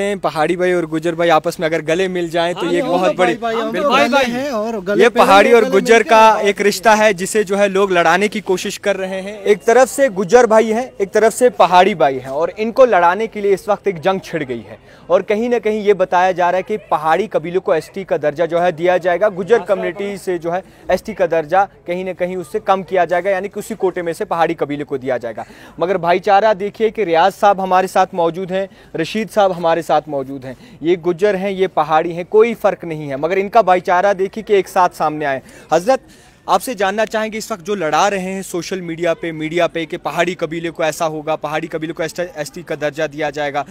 पहाड़ी भाई और गुजर भाई आपस में अगर गले मिल जाएं तो हाँ, ये एक बहुत बड़ी भाई भाई और ये पहाड़ी और गुजर का एक रिश्ता है जिसे जो है लोग लड़ाने की कोशिश कर रहे हैं एक तरफ से गुजर भाई हैं एक तरफ से पहाड़ी भाई हैं और इनको लड़ाने के लिए इस वक्त एक जंग छिड़ गई है और कहीं ना कहीं ये बताया जा रहा है कि पहाड़ी कबीलों को एस का दर्जा जो है दिया जाएगा गुजर कम्युनिटी से जो है एस का दर्जा कहीं ना कहीं उससे कम किया जाएगा यानी कि उसी कोटे में से पहाड़ी कबीले को दिया जाएगा मगर भाईचारा देखिए कि रियाज साहब हमारे साथ मौजूद हैं रशीद साहब हमारे साथ मौजूद हैं ये गुज्जर हैं ये पहाड़ी हैं कोई फ़र्क नहीं है मगर इनका भाईचारा देखिए कि एक साथ सामने आए हज़रत आपसे जानना चाहेंगे इस वक्त जो लड़ा रहे हैं सोशल मीडिया पे मीडिया पे कि पहाड़ी कबीले को ऐसा होगा पहाड़ी कबीले को एस टी का दर्जा दिया जाएगा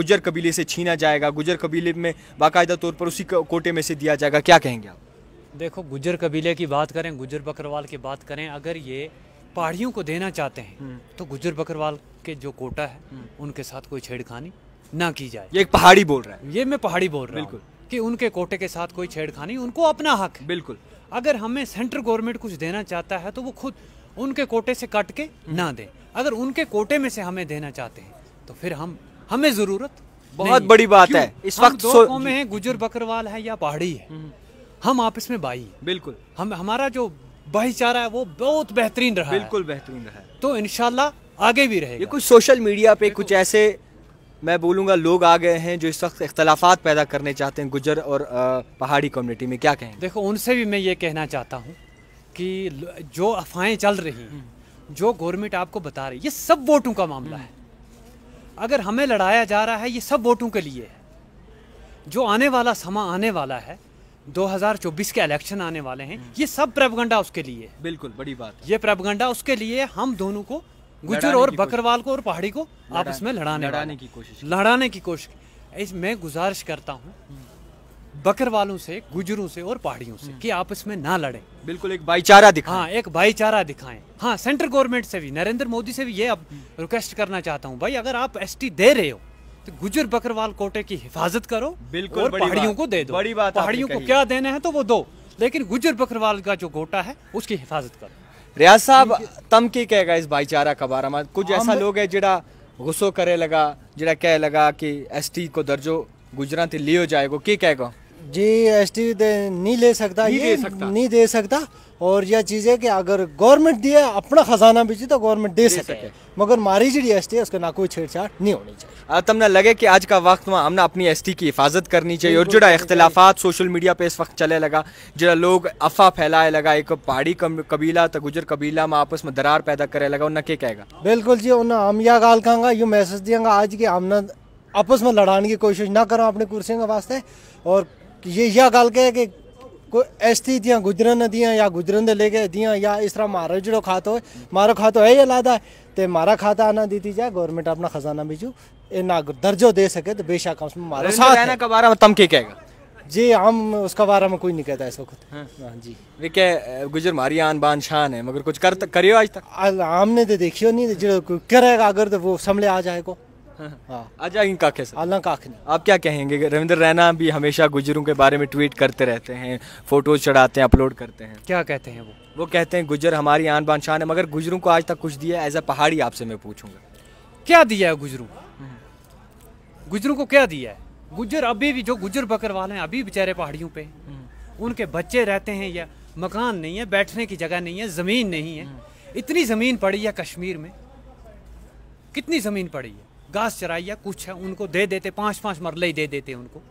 गुजर कबीले से छीना जाएगा गुजर कबीले में बाकायदा तौर पर उसी कोटे में से दिया जाएगा क्या कहेंगे आप देखो गुजर कबीले की बात करें गुजर बकरवाल की बात करें अगर ये पहाड़ियों को देना चाहते हैं हम्म। तो गुजर बकरवाल के जो कोटा है हम्म। उनके साथ कोई छेड़खानी ना की जाए ये एक पहाड़ी बोल रहा है ये मैं पहाड़ी बोल रहा हूँ बिल्कुल कि उनके कोटे के साथ कोई छेड़खानी उनको अपना हक है बिल्कुल अगर हमें सेंट्रल गवर्नमेंट कुछ देना चाहता है तो वो खुद उनके कोटे से कट के हम्म। ना दें अगर उनके कोटे में से हमें देना चाहते हैं तो फिर हम हमें ज़रूरत बहुत बड़ी बात है इस वक्त दो सो... में है गुजर बकरवाल है या पहाड़ी है हम्म। हम आपस में भाई बिल्कुल हम हमारा जो भाईचारा है वो बहुत बेहतरीन रहा बिल्कुल बेहतरीन रहा तो इनशाला आगे भी रहेगा ये कुछ सोशल मीडिया पे कुछ ऐसे मैं बोलूँगा लोग आ गए हैं जो इस वक्त इख्तलाफ पैदा करने चाहते हैं गुजर और पहाड़ी कम्युनिटी में क्या कहें देखो उनसे भी मैं ये कहना चाहता हूँ कि जो अफवाहें चल रही हैं हम्म। जो गवर्नमेंट आपको बता रही है ये सब वोटों का मामला है हम्म। अगर हमें लड़ाया जा रहा है ये सब वोटों के लिए है जो आने वाला समा आने वाला है 2024 के इलेक्शन आने वाले हैं हम्म। ये सब प्रेपगंडा उसके लिए बिल्कुल बड़ी बात ये प्रेपगंडा उसके लिए हम दोनों को गुजर और बकरवाल को और पहाड़ी को आप इसमें लड़ाने लड़ाने की कोशिश लड़ाने की कोशिश इस मैं गुजारिश करता हूँ बकरवालों से गुजरों से और पहाड़ियों से हम्म। कि आपस में ना लड़े बिल्कुल एक भाईचारा दिखाएं हाँ एक भाईचारा दिखाएं हाँ सेंट्रल गवर्नमेंट से भी नरेंद्र मोदी से भी ये अब हम्म। रिक्वेस्ट करना चाहता हूँ भाई अगर आप एस दे रहे हो तो गुजर बकरवाल कोटे की हिफाजत करो बिल्कुल पहाड़ियों को दे दो बड़ी बात पहाड़ियों को क्या देना है तो वो दो लेकिन गुजर बकरवाल का जो कोटा है उसकी हिफाजत करो रियाज साहब तम की कहेगा इस भाईचारा का बारा में कुछ हाँ, ऐसा लोग है जरा गुस्सो करे लगा जरा कह लगा कि एस टी को दर्जो गुजरात लियो जाएगा क्या कहेगा जी एस टी नहीं ले सकता नहीं ये दे सकता नहीं दे सकता और यह चीज़ है कि अगर गवर्नमेंट दिया अपना खजाना बेची तो गवर्नमेंट दे, दे सके, मगर मारी जी एस टी उसके ना कोई छेड़छाड़ नहीं होनी चाहिए तमने लगे कि आज का वक्त में हमने अपनी एस टी की हिफाजत करनी चाहिए और जोड़ा इख्तलाफात सोशल मीडिया पर इस वक्त चले लगा जो लोग अफवाह फैलाए लगा एक पहाड़ी कबीला तो गुजर कबीला में आपस में दरार पैदा करे लगा उन्हें क्या कहेगा बिल्कुल जी उन्हें हम यह गाल कहंगा यूँ मैसेज देंगे आज की हमने आपस में लड़ाने की कोशिश ना करो अपने कुर्सियों के वास्ते और ये या गल के कि कोई ऐसी दियाँ गुजरन दियां या गुजरन दे लेके दियां या इस तरह मारो जो खातो हो मारो खातो है ही ये है तो मारा खाता आना दी जाए गवर्नमेंट अपना खजाना बीजू ये ना दर्जो दे सके तो बेशक उसमें मारो साथ का बारे में तम के कहेगा जी हम उसका बारे में कोई नहीं कहता इस वक्त हाँ, हाँ जी विके गुजर मारी आन बान शान है मगर कुछ कर करियो आज तक हमने तो देखियो नहीं जो करेगा अगर तो वो समले आ जाएगा अजाइन हाँ। काके सर अल्लाह काक ने आप क्या कहेंगे रविंद्र रैना भी हमेशा गुजरों के बारे में ट्वीट करते रहते हैं फोटोज चढ़ाते हैं अपलोड करते हैं क्या कहते हैं वो वो कहते हैं गुजर हमारी आन बान शान है मगर गुजरों को आज तक कुछ दिया एज अ पहाड़ी आपसे मैं पूछूंगा क्या दिया है गुजरू गुजरू को क्या दिया है गुजर अभी भी जो गुजर बकरवाल हैं अभी बेचारे पहाड़ियों पे हम्म। उनके बच्चे रहते हैं या मकान नहीं है बैठने की जगह नहीं है ज़मीन नहीं है हम्म। इतनी ज़मीन पड़ी है कश्मीर में कितनी ज़मीन पड़ी है घास चराई या कुछ है उनको दे देते पांच पांच मरले ही दे देते उनको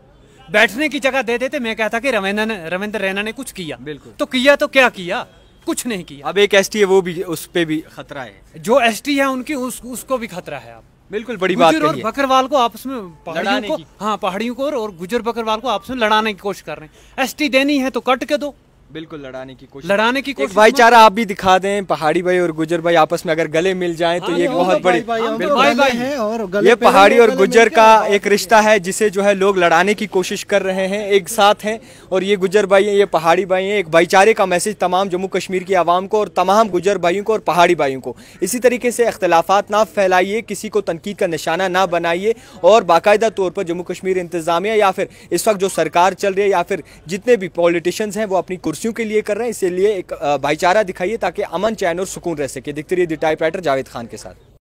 बैठने की जगह दे देते मैं कहता कि रविंद्र ने रविंद्र रैना ने कुछ किया बिल्कुल तो किया तो क्या किया कुछ नहीं किया अब एक एस है वो भी उस पर भी खतरा है जो एस है उनकी उस, उसको भी खतरा है आप बिल्कुल बड़ी बात और बकरवाल को आपस में पहाड़ियों को हाँ पहाड़ियों को और, और गुजर बकरवाल को आपस में लड़ाने की कोशिश कर रहे हैं एसटी देनी है तो कट के दो बिल्कुल लड़ाने की कोशिश लड़ाने की कोशिश भाईचारा आप भी दिखा दें पहाड़ी भाई और गुजर भाई आपस में अगर गले मिल जाए तो हाँ, ये बहुत बड़ी भाई भाई है और ये पहाड़ी और गुजर का एक रिश्ता है जिसे जो है लोग लड़ाने की कोशिश कर रहे हैं एक साथ हैं और ये गुजर भाई हैं ये पहाड़ी भाई हैं एक भाईचारे का मैसेज तमाम जम्मू कश्मीर की आवाम को और तमाम गुजर भाइयों को और पहाड़ी भाइयों को इसी तरीके से अख्तलाफात ना फैलाइए किसी को तनकीद का निशाना ना बनाइए और बाकायदा तौर पर जम्मू कश्मीर इंतजामिया या फिर इस वक्त जो सरकार चल रही है या फिर जितने भी पॉलिटिशियंस हैं वो अपनी कुर्सी पड़ोसियों के लिए कर रहे हैं इसीलिए एक भाईचारा दिखाइए ताकि अमन चैन और सुकून रह सके दिखते रहिए द राइटर जावेद खान के साथ